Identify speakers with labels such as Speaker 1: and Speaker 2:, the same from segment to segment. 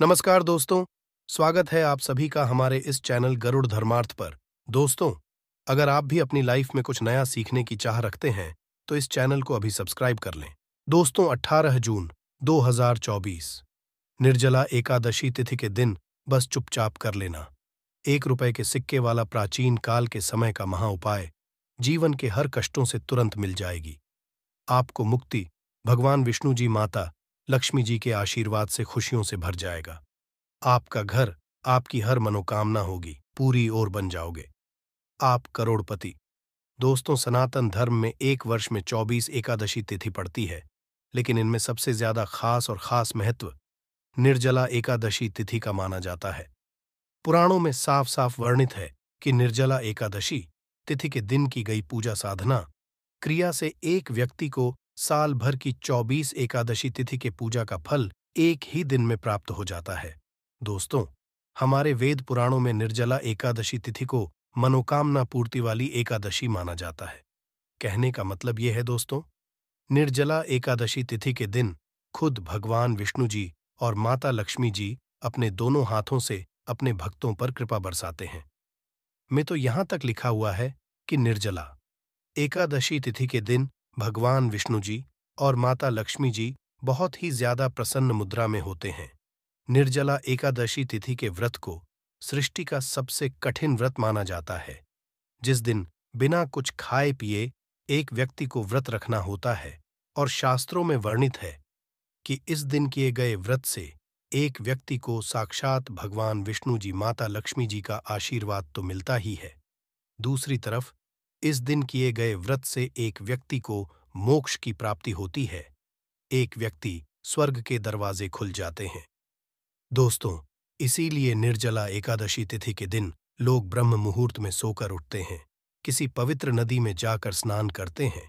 Speaker 1: नमस्कार दोस्तों स्वागत है आप सभी का हमारे इस चैनल गरुड़ धर्मार्थ पर दोस्तों अगर आप भी अपनी लाइफ में कुछ नया सीखने की चाह रखते हैं तो इस चैनल को अभी सब्सक्राइब कर लें दोस्तों 18 जून 2024 निर्जला एकादशी तिथि के दिन बस चुपचाप कर लेना एक रुपए के सिक्के वाला प्राचीन काल के समय का महा उपाय जीवन के हर कष्टों से तुरंत मिल जाएगी आपको मुक्ति भगवान विष्णु जी माता लक्ष्मी जी के आशीर्वाद से खुशियों से भर जाएगा आपका घर आपकी हर मनोकामना होगी पूरी ओर बन जाओगे आप करोड़पति दोस्तों सनातन धर्म में एक वर्ष में चौबीस एकादशी तिथि पड़ती है लेकिन इनमें सबसे ज्यादा खास और खास महत्व निर्जला एकादशी तिथि का माना जाता है पुराणों में साफ साफ वर्णित है कि निर्जला एकादशी तिथि के दिन की गई पूजा साधना क्रिया से एक व्यक्ति को साल भर की चौबीस एकादशी तिथि के पूजा का फल एक ही दिन में प्राप्त हो जाता है दोस्तों हमारे वेद पुराणों में निर्जला एकादशी तिथि को मनोकामना पूर्ति वाली एकादशी माना जाता है कहने का मतलब यह है दोस्तों निर्जला एकादशी तिथि के दिन खुद भगवान विष्णु जी और माता लक्ष्मी जी अपने दोनों हाथों से अपने भक्तों पर कृपा बरसाते हैं में तो यहां तक लिखा हुआ है कि निर्जला एकादशी तिथि के दिन भगवान विष्णु जी और माता लक्ष्मी जी बहुत ही ज्यादा प्रसन्न मुद्रा में होते हैं निर्जला एकादशी तिथि के व्रत को सृष्टि का सबसे कठिन व्रत माना जाता है जिस दिन बिना कुछ खाए पिए एक व्यक्ति को व्रत रखना होता है और शास्त्रों में वर्णित है कि इस दिन किए गए व्रत से एक व्यक्ति को साक्षात भगवान विष्णु जी माता लक्ष्मी जी का आशीर्वाद तो मिलता ही है दूसरी तरफ इस दिन किए गए व्रत से एक व्यक्ति को मोक्ष की प्राप्ति होती है एक व्यक्ति स्वर्ग के दरवाजे खुल जाते हैं दोस्तों इसीलिए निर्जला एकादशी तिथि के दिन लोग ब्रह्म मुहूर्त में सोकर उठते हैं किसी पवित्र नदी में जाकर स्नान करते हैं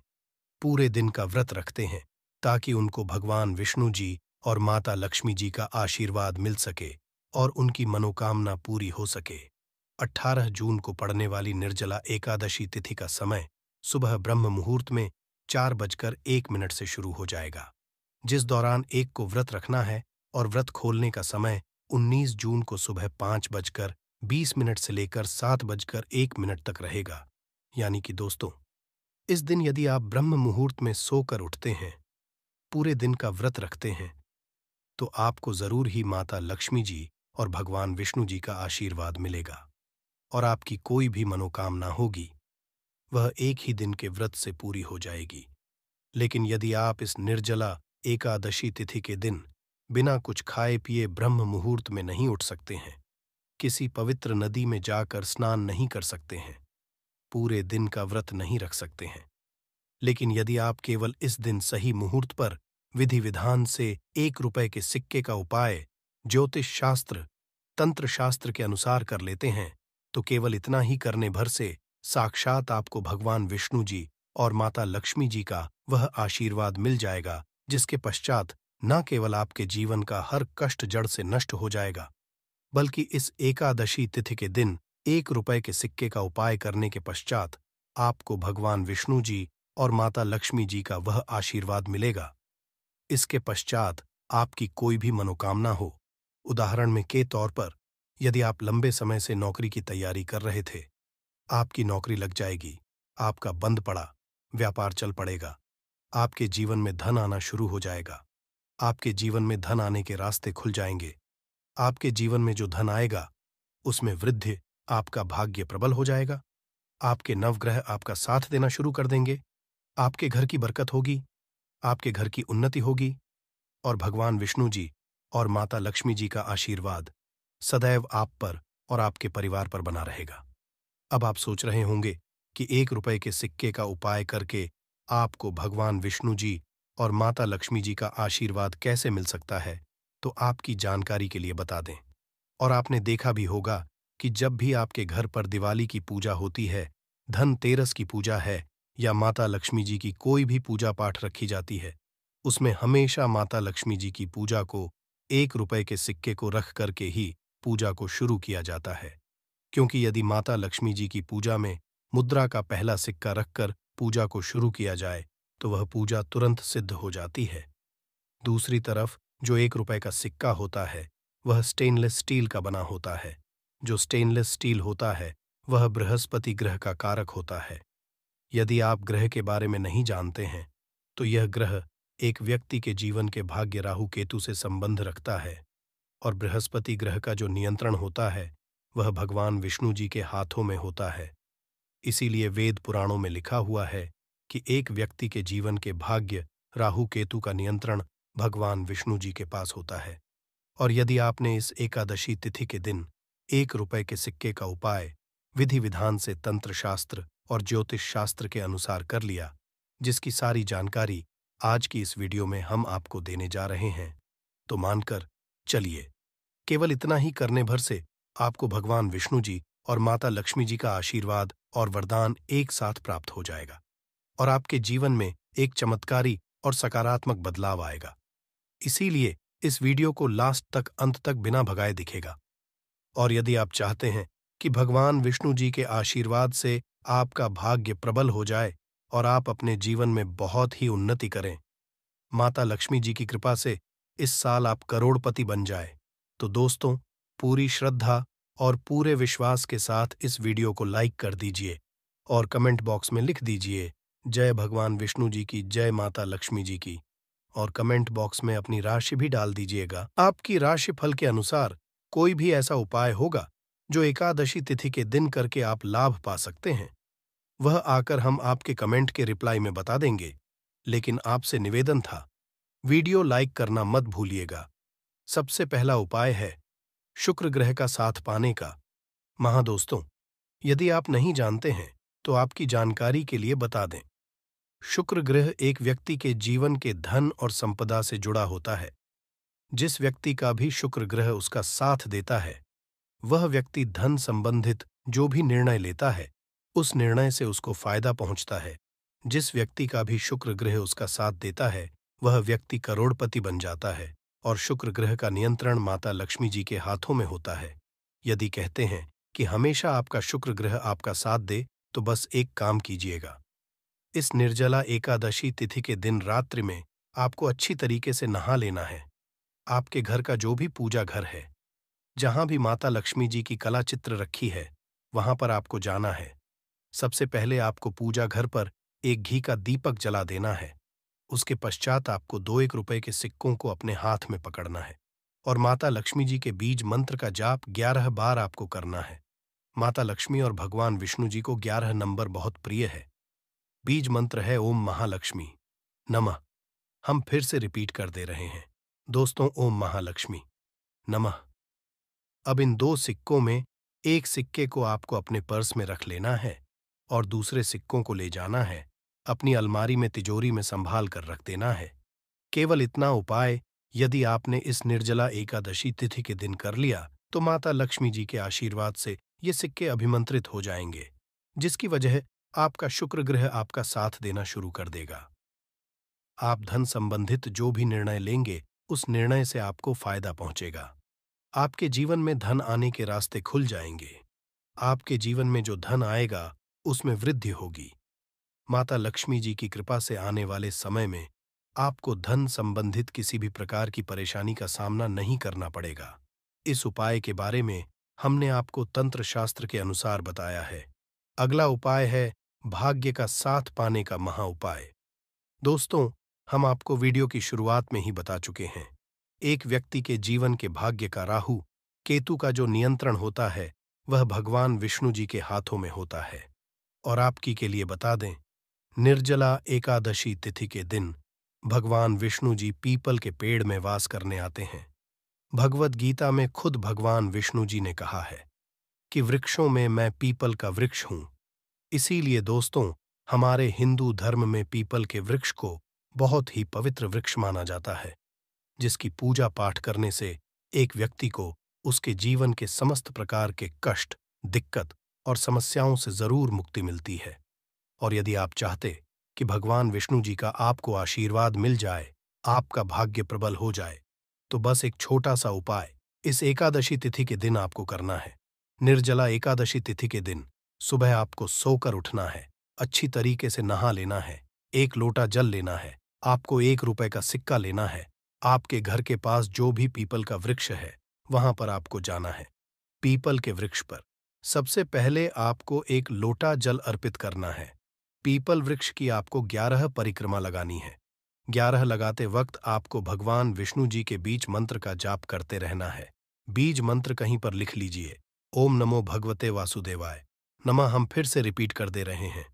Speaker 1: पूरे दिन का व्रत रखते हैं ताकि उनको भगवान विष्णु जी और माता लक्ष्मी जी का आशीर्वाद मिल सके और उनकी मनोकामना पूरी हो सके 18 जून को पड़ने वाली निर्जला एकादशी तिथि का समय सुबह ब्रह्म मुहूर्त में चार बजकर एक मिनट से शुरू हो जाएगा जिस दौरान एक को व्रत रखना है और व्रत खोलने का समय 19 जून को सुबह पांच बजकर बीस मिनट से लेकर सात बजकर एक मिनट तक रहेगा यानी कि दोस्तों इस दिन यदि आप ब्रह्म मुहूर्त में सोकर उठते हैं पूरे दिन का व्रत रखते हैं तो आपको जरूर ही माता लक्ष्मी जी और भगवान विष्णु जी का आशीर्वाद मिलेगा और आपकी कोई भी मनोकामना होगी वह एक ही दिन के व्रत से पूरी हो जाएगी लेकिन यदि आप इस निर्जला एकादशी तिथि के दिन बिना कुछ खाए पिए ब्रह्म मुहूर्त में नहीं उठ सकते हैं किसी पवित्र नदी में जाकर स्नान नहीं कर सकते हैं पूरे दिन का व्रत नहीं रख सकते हैं लेकिन यदि आप केवल इस दिन सही मुहूर्त पर विधि विधान से एक रुपए के सिक्के का उपाय ज्योतिष शास्त्र तंत्र शास्त्र के अनुसार कर लेते हैं तो केवल इतना ही करने भर से साक्षात आपको भगवान विष्णु जी और माता लक्ष्मी जी का वह आशीर्वाद मिल जाएगा जिसके पश्चात न केवल आपके जीवन का हर कष्ट जड़ से नष्ट हो जाएगा बल्कि इस एकादशी तिथि के दिन एक रुपए के सिक्के का उपाय करने के पश्चात आपको भगवान विष्णु जी और माता लक्ष्मी जी का वह आशीर्वाद मिलेगा इसके पश्चात आपकी कोई भी मनोकामना हो उदाहरण में के तौर पर यदि आप लंबे समय से नौकरी की तैयारी कर रहे थे आपकी नौकरी लग जाएगी आपका बंद पड़ा व्यापार चल पड़ेगा आपके जीवन में धन आना शुरू हो जाएगा आपके जीवन में धन आने के रास्ते खुल जाएंगे आपके जीवन में जो धन आएगा उसमें वृद्धि आपका भाग्य प्रबल हो जाएगा आपके नवग्रह आपका साथ देना शुरू कर देंगे आपके घर की बरकत होगी आपके घर की उन्नति होगी और भगवान विष्णु जी और माता लक्ष्मी जी का आशीर्वाद सदैव आप पर और आपके परिवार पर बना रहेगा अब आप सोच रहे होंगे कि एक रुपए के सिक्के का उपाय करके आपको भगवान विष्णु जी और माता लक्ष्मी जी का आशीर्वाद कैसे मिल सकता है तो आपकी जानकारी के लिए बता दें और आपने देखा भी होगा कि जब भी आपके घर पर दिवाली की पूजा होती है धनतेरस की पूजा है या माता लक्ष्मी जी की कोई भी पूजा पाठ रखी जाती है उसमें हमेशा माता लक्ष्मी जी की पूजा को एक रुपए के सिक्के को रख करके ही पूजा को शुरू किया जाता है क्योंकि यदि माता लक्ष्मी जी की पूजा में मुद्रा का पहला सिक्का रखकर पूजा को शुरू किया जाए तो वह पूजा तुरंत सिद्ध हो जाती है दूसरी तरफ जो एक रुपए का सिक्का होता है वह स्टेनलेस स्टील का बना होता है जो स्टेनलेस स्टील होता है वह बृहस्पति ग्रह का कारक होता है यदि आप ग्रह के बारे में नहीं जानते हैं तो यह ग्रह एक व्यक्ति के जीवन के भाग्य राहु केतु से संबंध रखता है और बृहस्पति ग्रह का जो नियंत्रण होता है वह भगवान विष्णु जी के हाथों में होता है इसीलिए वेद पुराणों में लिखा हुआ है कि एक व्यक्ति के जीवन के भाग्य राहु केतु का नियंत्रण भगवान विष्णु जी के पास होता है और यदि आपने इस एकादशी तिथि के दिन एक रुपए के सिक्के का उपाय विधि विधान से तंत्र शास्त्र और ज्योतिष शास्त्र के अनुसार कर लिया जिसकी सारी जानकारी आज की इस वीडियो में हम आपको देने जा रहे हैं तो मानकर चलिए केवल इतना ही करने भर से आपको भगवान विष्णु जी और माता लक्ष्मी जी का आशीर्वाद और वरदान एक साथ प्राप्त हो जाएगा और आपके जीवन में एक चमत्कारी और सकारात्मक बदलाव आएगा इसीलिए इस वीडियो को लास्ट तक अंत तक बिना भगाए दिखेगा और यदि आप चाहते हैं कि भगवान विष्णु जी के आशीर्वाद से आपका भाग्य प्रबल हो जाए और आप अपने जीवन में बहुत ही उन्नति करें माता लक्ष्मी जी की कृपा से इस साल आप करोड़पति बन जाए तो दोस्तों पूरी श्रद्धा और पूरे विश्वास के साथ इस वीडियो को लाइक कर दीजिए और कमेंट बॉक्स में लिख दीजिए जय भगवान विष्णु जी की जय माता लक्ष्मी जी की और कमेंट बॉक्स में अपनी राशि भी डाल दीजिएगा आपकी राशि फल के अनुसार कोई भी ऐसा उपाय होगा जो एकादशी तिथि के दिन करके आप लाभ पा सकते हैं वह आकर हम आपके कमेंट के रिप्लाई में बता देंगे लेकिन आपसे निवेदन था वीडियो लाइक करना मत भूलिएगा सबसे पहला उपाय है शुक्र ग्रह का साथ पाने का महा दोस्तों यदि आप नहीं जानते हैं तो आपकी जानकारी के लिए बता दें शुक्र ग्रह एक व्यक्ति के जीवन के धन और संपदा से जुड़ा होता है जिस व्यक्ति का भी शुक्र ग्रह उसका साथ देता है वह व्यक्ति धन संबंधित जो भी निर्णय लेता है उस निर्णय से उसको फायदा पहुंचता है जिस व्यक्ति का भी शुक्र ग्रह उसका साथ देता है वह व्यक्ति करोड़पति बन जाता है और शुक्र ग्रह का नियंत्रण माता लक्ष्मी जी के हाथों में होता है यदि कहते हैं कि हमेशा आपका शुक्र ग्रह आपका साथ दे तो बस एक काम कीजिएगा इस निर्जला एकादशी तिथि के दिन रात्रि में आपको अच्छी तरीके से नहा लेना है आपके घर का जो भी पूजा घर है जहां भी माता लक्ष्मी जी की कला चित्र रखी है वहां पर आपको जाना है सबसे पहले आपको पूजा घर पर एक घी का दीपक जला देना है उसके पश्चात आपको दो एक रुपए के सिक्कों को अपने हाथ में पकड़ना है और माता लक्ष्मी जी के बीज मंत्र का जाप ग्यारह बार आपको करना है माता लक्ष्मी और भगवान विष्णु जी को ग्यारह नंबर बहुत प्रिय है बीज मंत्र है ओम महालक्ष्मी नमः हम फिर से रिपीट कर दे रहे हैं दोस्तों ओम महालक्ष्मी नमः अब इन दो सिक्कों में एक सिक्के को आपको अपने पर्स में रख लेना है और दूसरे सिक्कों को ले जाना है अपनी अलमारी में तिजोरी में संभाल कर रख देना है केवल इतना उपाय यदि आपने इस निर्जला एकादशी तिथि के दिन कर लिया तो माता लक्ष्मी जी के आशीर्वाद से ये सिक्के अभिमंत्रित हो जाएंगे जिसकी वजह आपका शुक्र ग्रह आपका साथ देना शुरू कर देगा आप धन संबंधित जो भी निर्णय लेंगे उस निर्णय से आपको फायदा पहुंचेगा आपके जीवन में धन आने के रास्ते खुल जाएंगे आपके जीवन में जो धन आएगा उसमें वृद्धि होगी माता लक्ष्मी जी की कृपा से आने वाले समय में आपको धन संबंधित किसी भी प्रकार की परेशानी का सामना नहीं करना पड़ेगा इस उपाय के बारे में हमने आपको तंत्र शास्त्र के अनुसार बताया है अगला उपाय है भाग्य का साथ पाने का महा उपाय दोस्तों हम आपको वीडियो की शुरुआत में ही बता चुके हैं एक व्यक्ति के जीवन के भाग्य का राहु केतु का जो नियंत्रण होता है वह भगवान विष्णु जी के हाथों में होता है और आपकी के लिए बता दें निर्जला एकादशी तिथि के दिन भगवान विष्णु जी पीपल के पेड़ में वास करने आते हैं भगवत गीता में खुद भगवान विष्णु जी ने कहा है कि वृक्षों में मैं पीपल का वृक्ष हूं इसीलिए दोस्तों हमारे हिंदू धर्म में पीपल के वृक्ष को बहुत ही पवित्र वृक्ष माना जाता है जिसकी पूजा पाठ करने से एक व्यक्ति को उसके जीवन के समस्त प्रकार के कष्ट दिक्कत और समस्याओं से जरूर मुक्ति मिलती है और यदि आप चाहते कि भगवान विष्णु जी का आपको आशीर्वाद मिल जाए आपका भाग्य प्रबल हो जाए तो बस एक छोटा सा उपाय इस एकादशी तिथि के दिन आपको करना है निर्जला एकादशी तिथि के दिन सुबह आपको सोकर उठना है अच्छी तरीके से नहा लेना है एक लोटा जल लेना है आपको एक रुपए का सिक्का लेना है आपके घर के पास जो भी पीपल का वृक्ष है वहां पर आपको जाना है पीपल के वृक्ष पर सबसे पहले आपको एक लोटा जल अर्पित करना है पीपल वृक्ष की आपको ग्यारह परिक्रमा लगानी है ग्यारह लगाते वक्त आपको भगवान विष्णु जी के बीच मंत्र का जाप करते रहना है बीज मंत्र कहीं पर लिख लीजिए ओम नमो भगवते वासुदेवाय नमः हम फिर से रिपीट कर दे रहे हैं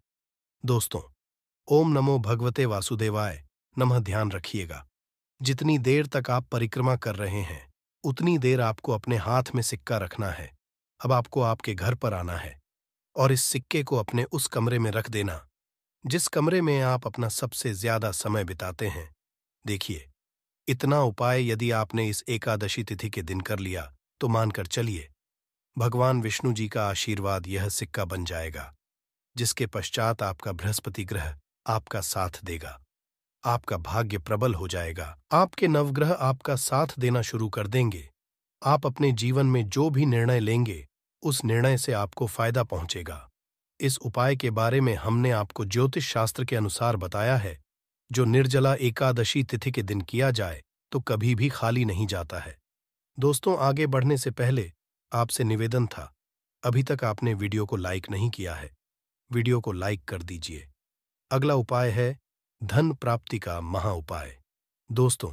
Speaker 1: दोस्तों ओम नमो भगवते वासुदेवाय नमः ध्यान रखिएगा जितनी देर तक आप परिक्रमा कर रहे हैं उतनी देर आपको अपने हाथ में सिक्का रखना है अब आपको आपके घर पर आना है और इस सिक्के को अपने उस कमरे में रख देना जिस कमरे में आप अपना सबसे ज्यादा समय बिताते हैं देखिए इतना उपाय यदि आपने इस एकादशी तिथि के दिन कर लिया तो मानकर चलिए भगवान विष्णु जी का आशीर्वाद यह सिक्का बन जाएगा जिसके पश्चात आपका बृहस्पति ग्रह आपका साथ देगा आपका भाग्य प्रबल हो जाएगा आपके नवग्रह आपका साथ देना शुरू कर देंगे आप अपने जीवन में जो भी निर्णय लेंगे उस निर्णय से आपको फायदा पहुंचेगा इस उपाय के बारे में हमने आपको ज्योतिष शास्त्र के अनुसार बताया है जो निर्जला एकादशी तिथि के दिन किया जाए तो कभी भी खाली नहीं जाता है दोस्तों आगे बढ़ने से पहले आपसे निवेदन था अभी तक आपने वीडियो को लाइक नहीं किया है वीडियो को लाइक कर दीजिए अगला उपाय है धन प्राप्ति का महा उपाय दोस्तों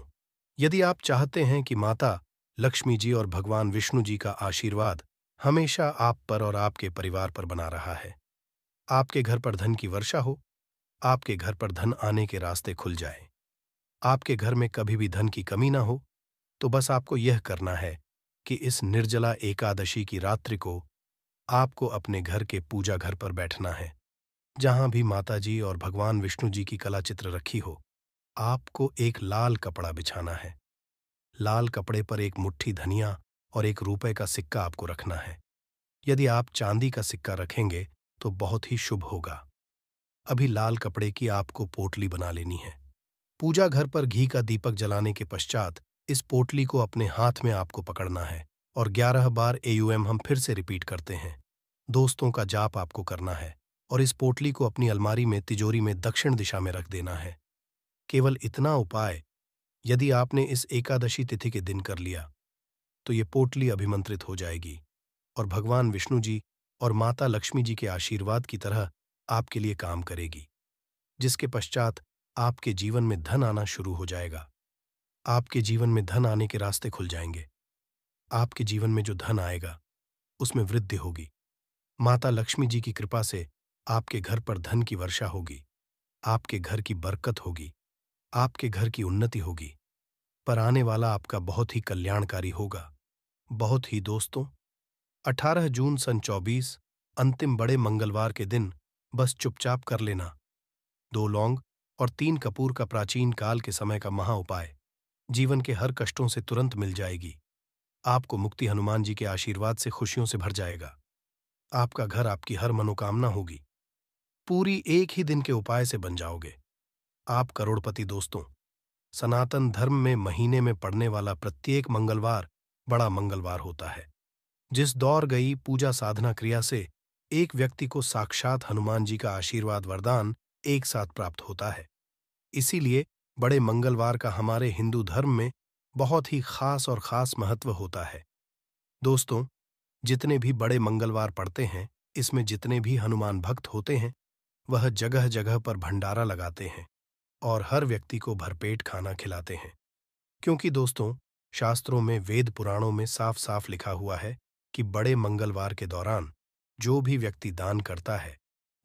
Speaker 1: यदि आप चाहते हैं कि माता लक्ष्मी जी और भगवान विष्णु जी का आशीर्वाद हमेशा आप पर और आपके परिवार पर बना रहा है आपके घर पर धन की वर्षा हो आपके घर पर धन आने के रास्ते खुल जाएं, आपके घर में कभी भी धन की कमी ना हो तो बस आपको यह करना है कि इस निर्जला एकादशी की रात्रि को आपको अपने घर के पूजा घर पर बैठना है जहां भी माताजी और भगवान विष्णु जी की कला चित्र रखी हो आपको एक लाल कपड़ा बिछाना है लाल कपड़े पर एक मुट्ठी धनिया और एक रुपए का सिक्का आपको रखना है यदि आप चांदी का सिक्का रखेंगे तो बहुत ही शुभ होगा अभी लाल कपड़े की आपको पोटली बना लेनी है पूजा घर पर घी का दीपक जलाने के पश्चात इस पोटली को अपने हाथ में आपको पकड़ना है और ग्यारह बार एयूएम हम फिर से रिपीट करते हैं दोस्तों का जाप आपको करना है और इस पोटली को अपनी अलमारी में तिजोरी में दक्षिण दिशा में रख देना है केवल इतना उपाय यदि आपने इस एकादशी तिथि के दिन कर लिया तो ये पोटली अभिमंत्रित हो जाएगी और भगवान विष्णु जी और माता लक्ष्मी जी के आशीर्वाद की तरह आपके लिए काम करेगी जिसके पश्चात आपके जीवन में धन आना शुरू हो जाएगा आपके जीवन में धन आने के रास्ते खुल जाएंगे आपके जीवन में जो धन आएगा उसमें वृद्धि होगी माता लक्ष्मी जी की कृपा से आपके घर पर धन की वर्षा होगी आपके घर की बरकत होगी आपके घर की उन्नति होगी पर आने वाला आपका बहुत ही कल्याणकारी होगा बहुत ही दोस्तों 18 जून सन 24 अंतिम बड़े मंगलवार के दिन बस चुपचाप कर लेना दो लौंग और तीन कपूर का प्राचीन काल के समय का महा उपाय जीवन के हर कष्टों से तुरंत मिल जाएगी आपको मुक्ति हनुमान जी के आशीर्वाद से खुशियों से भर जाएगा आपका घर आपकी हर मनोकामना होगी पूरी एक ही दिन के उपाय से बन जाओगे आप करोड़पति दोस्तों सनातन धर्म में महीने में पड़ने वाला प्रत्येक मंगलवार बड़ा मंगलवार होता है जिस दौर गई पूजा साधना क्रिया से एक व्यक्ति को साक्षात हनुमान जी का आशीर्वाद वरदान एक साथ प्राप्त होता है इसीलिए बड़े मंगलवार का हमारे हिंदू धर्म में बहुत ही खास और खास महत्व होता है दोस्तों जितने भी बड़े मंगलवार पढ़ते हैं इसमें जितने भी हनुमान भक्त होते हैं वह जगह जगह पर भंडारा लगाते हैं और हर व्यक्ति को भरपेट खाना खिलाते हैं क्योंकि दोस्तों शास्त्रों में वेद पुराणों में साफ साफ लिखा हुआ है कि बड़े मंगलवार के दौरान जो भी व्यक्ति दान करता है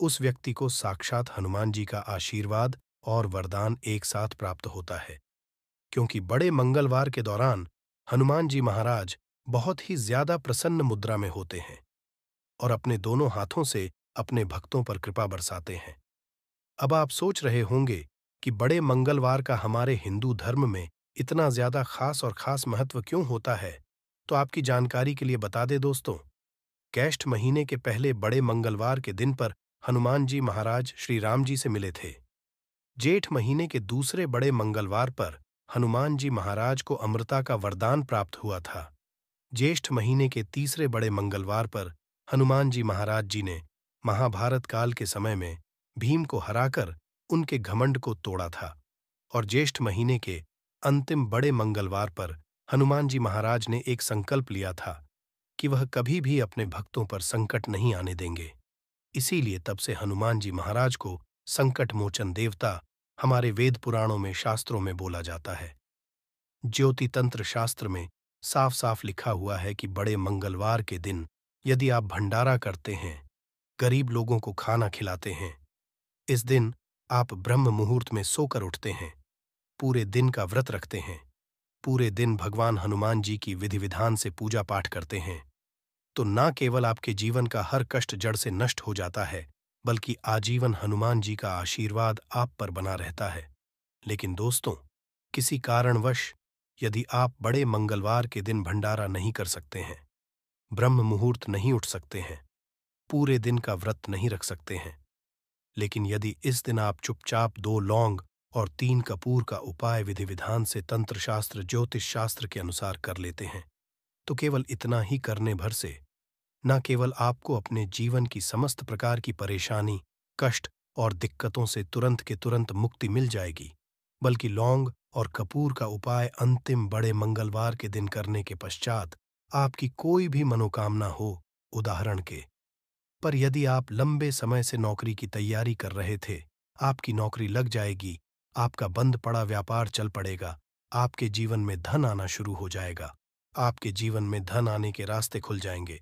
Speaker 1: उस व्यक्ति को साक्षात हनुमान जी का आशीर्वाद और वरदान एक साथ प्राप्त होता है क्योंकि बड़े मंगलवार के दौरान हनुमान जी महाराज बहुत ही ज्यादा प्रसन्न मुद्रा में होते हैं और अपने दोनों हाथों से अपने भक्तों पर कृपा बरसाते हैं अब आप सोच रहे होंगे कि बड़े मंगलवार का हमारे हिंदू धर्म में इतना ज्यादा खास और खास महत्व क्यों होता है तो आपकी जानकारी के लिए बता दे दोस्तों कैष्ठ महीने के पहले बड़े मंगलवार के दिन पर हनुमान जी महाराज श्री राम जी से मिले थे जेठ महीने के दूसरे बड़े मंगलवार पर हनुमान जी महाराज को अमृता का वरदान प्राप्त हुआ था ज्येष्ठ महीने के तीसरे बड़े मंगलवार पर हनुमान जी महाराज जी ने महाभारत काल के समय में भीम को हराकर उनके घमंड को तोड़ा था और ज्येष्ठ महीने के अंतिम बड़े मंगलवार पर हनुमान जी महाराज ने एक संकल्प लिया था कि वह कभी भी अपने भक्तों पर संकट नहीं आने देंगे इसीलिए तब से हनुमान जी महाराज को संकट मोचन देवता हमारे वेद पुराणों में शास्त्रों में बोला जाता है ज्योति तंत्र शास्त्र में साफ साफ लिखा हुआ है कि बड़े मंगलवार के दिन यदि आप भंडारा करते हैं गरीब लोगों को खाना खिलाते हैं इस दिन आप ब्रह्म मुहूर्त में सोकर उठते हैं पूरे दिन का व्रत रखते हैं पूरे दिन भगवान हनुमान जी की विधि विधान से पूजा पाठ करते हैं तो न केवल आपके जीवन का हर कष्ट जड़ से नष्ट हो जाता है बल्कि आजीवन हनुमान जी का आशीर्वाद आप पर बना रहता है लेकिन दोस्तों किसी कारणवश यदि आप बड़े मंगलवार के दिन भंडारा नहीं कर सकते हैं ब्रह्म मुहूर्त नहीं उठ सकते हैं पूरे दिन का व्रत नहीं रख सकते हैं लेकिन यदि इस दिन आप चुपचाप दो लौंग और तीन कपूर का उपाय विधि विधान से तंत्र शास्त्र ज्योतिष शास्त्र के अनुसार कर लेते हैं तो केवल इतना ही करने भर से न केवल आपको अपने जीवन की समस्त प्रकार की परेशानी कष्ट और दिक्कतों से तुरंत के तुरंत मुक्ति मिल जाएगी बल्कि लौंग और कपूर का उपाय अंतिम बड़े मंगलवार के दिन करने के पश्चात आपकी कोई भी मनोकामना हो उदाहरण के पर यदि आप लंबे समय से नौकरी की तैयारी कर रहे थे आपकी नौकरी लग जाएगी आपका बंद पड़ा व्यापार चल पड़ेगा आपके जीवन में धन आना शुरू हो जाएगा आपके जीवन में धन आने के रास्ते खुल जाएंगे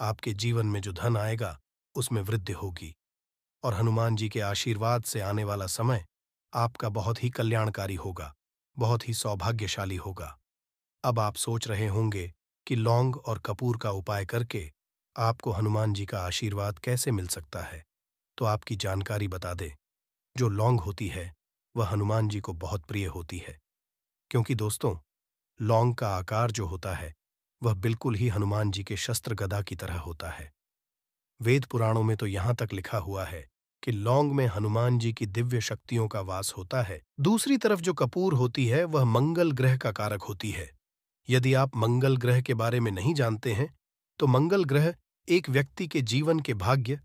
Speaker 1: आपके जीवन में जो धन आएगा उसमें वृद्धि होगी और हनुमान जी के आशीर्वाद से आने वाला समय आपका बहुत ही कल्याणकारी होगा बहुत ही सौभाग्यशाली होगा अब आप सोच रहे होंगे कि लौंग और कपूर का उपाय करके आपको हनुमान जी का आशीर्वाद कैसे मिल सकता है तो आपकी जानकारी बता दें जो लौंग होती है वह हनुमान जी को बहुत प्रिय होती है क्योंकि दोस्तों लौंग का आकार जो होता है वह बिल्कुल ही हनुमान जी के शस्त्र गदा की तरह होता है वेद पुराणों में तो यहां तक लिखा हुआ है कि लौंग में हनुमान जी की दिव्य शक्तियों का वास होता है दूसरी तरफ जो कपूर होती है वह मंगल ग्रह का कारक होती है यदि आप मंगल ग्रह के बारे में नहीं जानते हैं तो मंगल ग्रह एक व्यक्ति के जीवन के भाग्य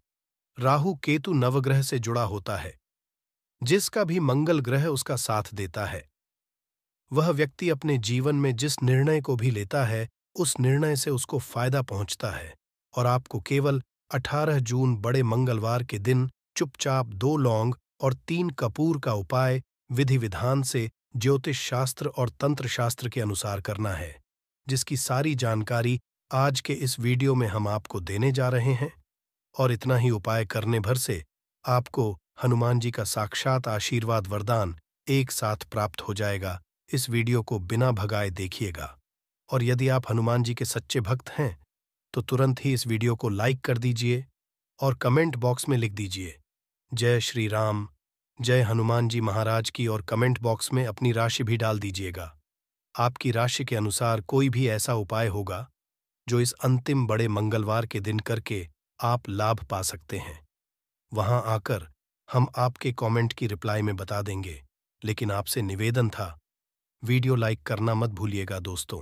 Speaker 1: राहु केतु नवग्रह से जुड़ा होता है जिसका भी मंगल ग्रह उसका साथ देता है वह व्यक्ति अपने जीवन में जिस निर्णय को भी लेता है उस निर्णय से उसको फायदा पहुंचता है और आपको केवल 18 जून बड़े मंगलवार के दिन चुपचाप दो लौंग और तीन कपूर का उपाय विधि विधान से ज्योतिष शास्त्र और तंत्र शास्त्र के अनुसार करना है जिसकी सारी जानकारी आज के इस वीडियो में हम आपको देने जा रहे हैं और इतना ही उपाय करने भर से आपको हनुमान जी का साक्षात आशीर्वाद वरदान एक साथ प्राप्त हो जाएगा इस वीडियो को बिना भगाए देखिएगा और यदि आप हनुमान जी के सच्चे भक्त हैं तो तुरंत ही इस वीडियो को लाइक कर दीजिए और कमेंट बॉक्स में लिख दीजिए जय श्री राम जय हनुमान जी महाराज की और कमेंट बॉक्स में अपनी राशि भी डाल दीजिएगा आपकी राशि के अनुसार कोई भी ऐसा उपाय होगा जो इस अंतिम बड़े मंगलवार के दिन करके आप लाभ पा सकते हैं वहां आकर हम आपके कमेंट की रिप्लाई में बता देंगे लेकिन आपसे निवेदन था वीडियो लाइक करना मत भूलिएगा दोस्तों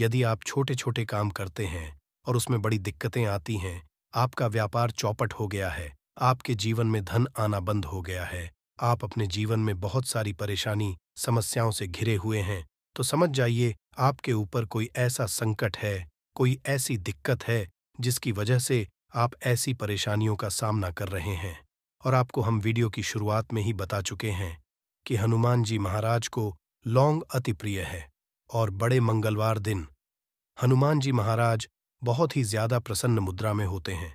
Speaker 1: यदि आप छोटे छोटे काम करते हैं और उसमें बड़ी दिक्कतें आती हैं आपका व्यापार चौपट हो गया है आपके जीवन में धन आना बंद हो गया है आप अपने जीवन में बहुत सारी परेशानी समस्याओं से घिरे हुए हैं तो समझ जाइए आपके ऊपर कोई ऐसा संकट है कोई ऐसी दिक्कत है जिसकी वजह से आप ऐसी परेशानियों का सामना कर रहे हैं और आपको हम वीडियो की शुरुआत में ही बता चुके हैं कि हनुमान जी महाराज को लौंग अति प्रिय है और बड़े मंगलवार दिन हनुमान जी महाराज बहुत ही ज्यादा प्रसन्न मुद्रा में होते हैं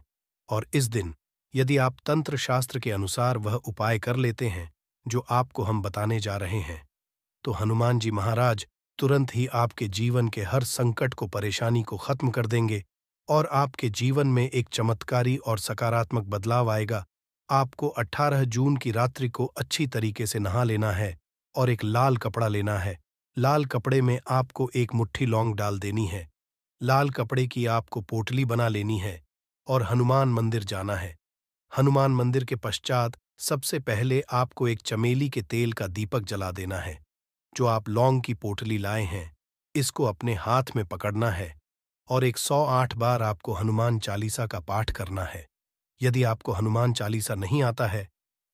Speaker 1: और इस दिन यदि आप तंत्र शास्त्र के अनुसार वह उपाय कर लेते हैं जो आपको हम बताने जा रहे हैं तो हनुमान जी महाराज तुरंत ही आपके जीवन के हर संकट को परेशानी को खत्म कर देंगे और आपके जीवन में एक चमत्कारी और सकारात्मक बदलाव आएगा आपको 18 जून की रात्रि को अच्छी तरीके से नहा लेना है और एक लाल कपड़ा लेना है लाल कपड़े में आपको एक मुट्ठी लौंग डाल देनी है लाल कपड़े की आपको पोटली बना लेनी है और हनुमान मंदिर जाना है हनुमान मंदिर के पश्चात सबसे पहले आपको एक चमेली के तेल का दीपक जला देना है जो आप लौंग की पोटली लाए हैं इसको अपने हाथ में पकड़ना है और एक सौ आठ बार आपको हनुमान चालीसा का पाठ करना है यदि आपको हनुमान चालीसा नहीं आता है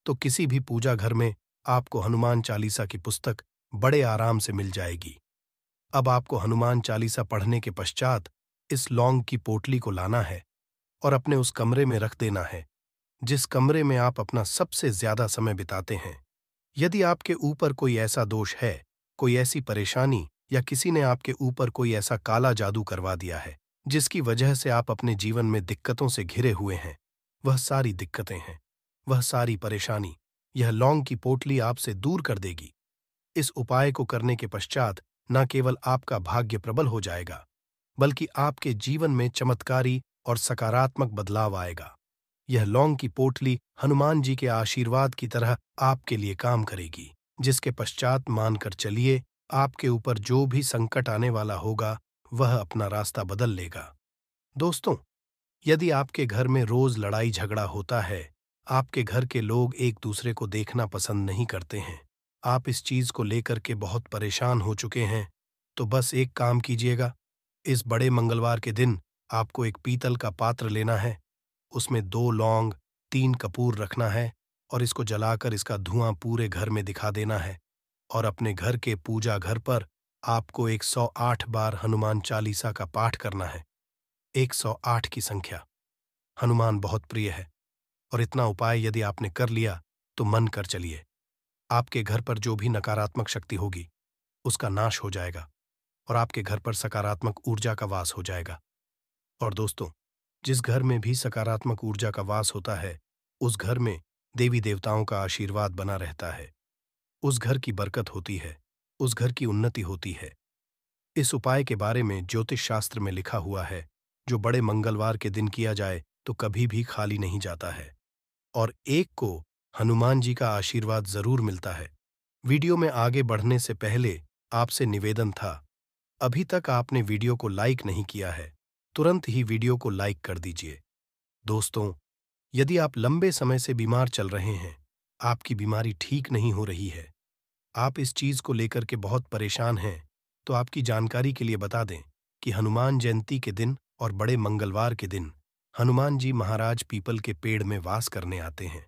Speaker 1: तो किसी भी पूजा घर में आपको हनुमान चालीसा की पुस्तक बड़े आराम से मिल जाएगी अब आपको हनुमान चालीसा पढ़ने के पश्चात इस लौंग की पोटली को लाना है और अपने उस कमरे में रख देना है जिस कमरे में आप अपना सबसे ज्यादा समय बिताते हैं यदि आपके ऊपर कोई ऐसा दोष है कोई ऐसी परेशानी या किसी ने आपके ऊपर कोई ऐसा काला जादू करवा दिया है जिसकी वजह से आप अपने जीवन में दिक्कतों से घिरे हुए हैं वह सारी दिक्कतें हैं वह सारी परेशानी यह लौंग की पोटली आपसे दूर कर देगी इस उपाय को करने के पश्चात न केवल आपका भाग्य प्रबल हो जाएगा बल्कि आपके जीवन में चमत्कारी और सकारात्मक बदलाव आएगा यह लौंग की पोटली हनुमान जी के आशीर्वाद की तरह आपके लिए काम करेगी जिसके पश्चात मानकर चलिए आपके ऊपर जो भी संकट आने वाला होगा वह अपना रास्ता बदल लेगा दोस्तों यदि आपके घर में रोज लड़ाई झगड़ा होता है आपके घर के लोग एक दूसरे को देखना पसंद नहीं करते हैं आप इस चीज को लेकर के बहुत परेशान हो चुके हैं तो बस एक काम कीजिएगा इस बड़े मंगलवार के दिन आपको एक पीतल का पात्र लेना है उसमें दो लौंग तीन कपूर रखना है और इसको जलाकर इसका धुआं पूरे घर में दिखा देना है और अपने घर के पूजा घर पर आपको 108 बार हनुमान चालीसा का पाठ करना है 108 की संख्या हनुमान बहुत प्रिय है और इतना उपाय यदि आपने कर लिया तो मन कर चलिए आपके घर पर जो भी नकारात्मक शक्ति होगी उसका नाश हो जाएगा और आपके घर पर सकारात्मक ऊर्जा का वास हो जाएगा और दोस्तों जिस घर में भी सकारात्मक ऊर्जा का वास होता है उस घर में देवी देवताओं का आशीर्वाद बना रहता है उस घर की बरकत होती है उस घर की उन्नति होती है इस उपाय के बारे में ज्योतिष शास्त्र में लिखा हुआ है जो बड़े मंगलवार के दिन किया जाए तो कभी भी खाली नहीं जाता है और एक को हनुमान जी का आशीर्वाद जरूर मिलता है वीडियो में आगे बढ़ने से पहले आपसे निवेदन था अभी तक आपने वीडियो को लाइक नहीं किया है तुरंत ही वीडियो को लाइक कर दीजिए दोस्तों यदि आप लंबे समय से बीमार चल रहे हैं आपकी बीमारी ठीक नहीं हो रही है आप इस चीज को लेकर के बहुत परेशान हैं तो आपकी जानकारी के लिए बता दें कि हनुमान जयंती के दिन और बड़े मंगलवार के दिन हनुमान जी महाराज पीपल के पेड़ में वास करने आते हैं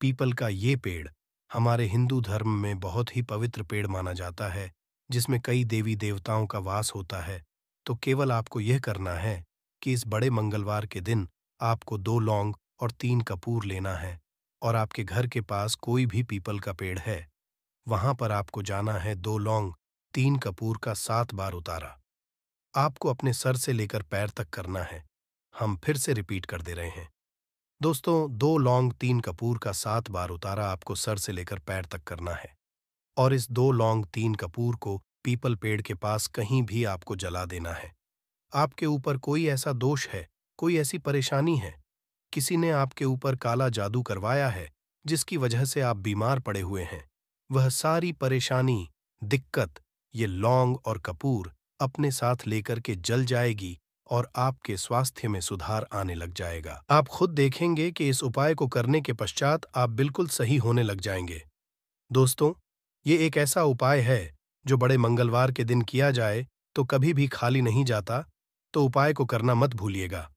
Speaker 1: पीपल का ये पेड़ हमारे हिंदू धर्म में बहुत ही पवित्र पेड़ माना जाता है जिसमें कई देवी देवताओं का वास होता है तो केवल आपको यह करना है कि इस बड़े मंगलवार के दिन आपको दो लौंग और तीन कपूर लेना है और आपके घर के पास कोई भी पीपल का पेड़ है वहां पर आपको जाना है दो लौंग तीन कपूर का सात बार उतारा आपको अपने सर से लेकर पैर तक करना है हम फिर से रिपीट कर दे रहे हैं दोस्तों दो लॉन्ग तीन कपूर का सात बार उतारा आपको सर से लेकर पैर तक करना है और इस दो लॉन्ग तीन कपूर को पीपल पेड़ के पास कहीं भी आपको जला देना है आपके ऊपर कोई ऐसा दोष है कोई ऐसी परेशानी है किसी ने आपके ऊपर काला जादू करवाया है जिसकी वजह से आप बीमार पड़े हुए हैं वह सारी परेशानी दिक्कत ये लौंग और कपूर अपने साथ लेकर के जल जाएगी और आपके स्वास्थ्य में सुधार आने लग जाएगा आप खुद देखेंगे कि इस उपाय को करने के पश्चात आप बिल्कुल सही होने लग जाएंगे दोस्तों ये एक ऐसा उपाय है जो बड़े मंगलवार के दिन किया जाए तो कभी भी खाली नहीं जाता तो उपाय को करना मत भूलिएगा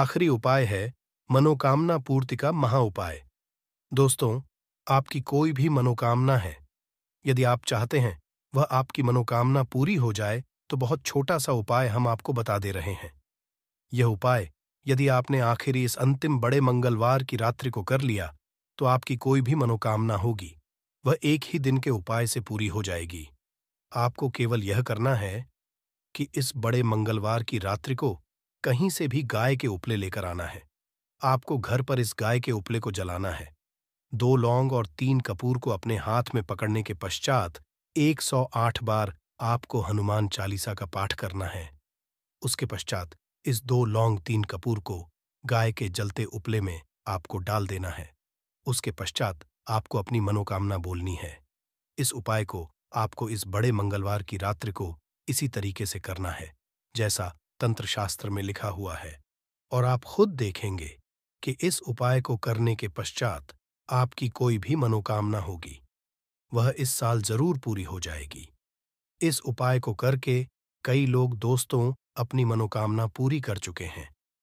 Speaker 1: आखिरी उपाय है मनोकामना पूर्ति का महा उपाय दोस्तों आपकी कोई भी मनोकामना है यदि आप चाहते हैं वह आपकी मनोकामना पूरी हो जाए तो बहुत छोटा सा उपाय हम आपको बता दे रहे हैं यह उपाय यदि आपने आखिरी इस अंतिम बड़े मंगलवार की रात्रि को कर लिया तो आपकी कोई भी मनोकामना होगी वह एक ही दिन के उपाय से पूरी हो जाएगी आपको केवल यह करना है कि इस बड़े मंगलवार की रात्रि को कहीं से भी गाय के उपले लेकर आना है आपको घर पर इस गाय के उपले को जलाना है दो लौंग और तीन कपूर को अपने हाथ में पकड़ने के पश्चात 108 बार आपको हनुमान चालीसा का पाठ करना है उसके पश्चात इस दो लौंग तीन कपूर को गाय के जलते उपले में आपको डाल देना है उसके पश्चात आपको अपनी मनोकामना बोलनी है इस उपाय को आपको इस बड़े मंगलवार की रात्रि को इसी तरीके से करना है जैसा तंत्रशास्त्र में लिखा हुआ है और आप खुद देखेंगे कि इस उपाय को करने के पश्चात आपकी कोई भी मनोकामना होगी वह इस साल जरूर पूरी हो जाएगी इस उपाय को करके कई लोग दोस्तों अपनी मनोकामना पूरी कर चुके हैं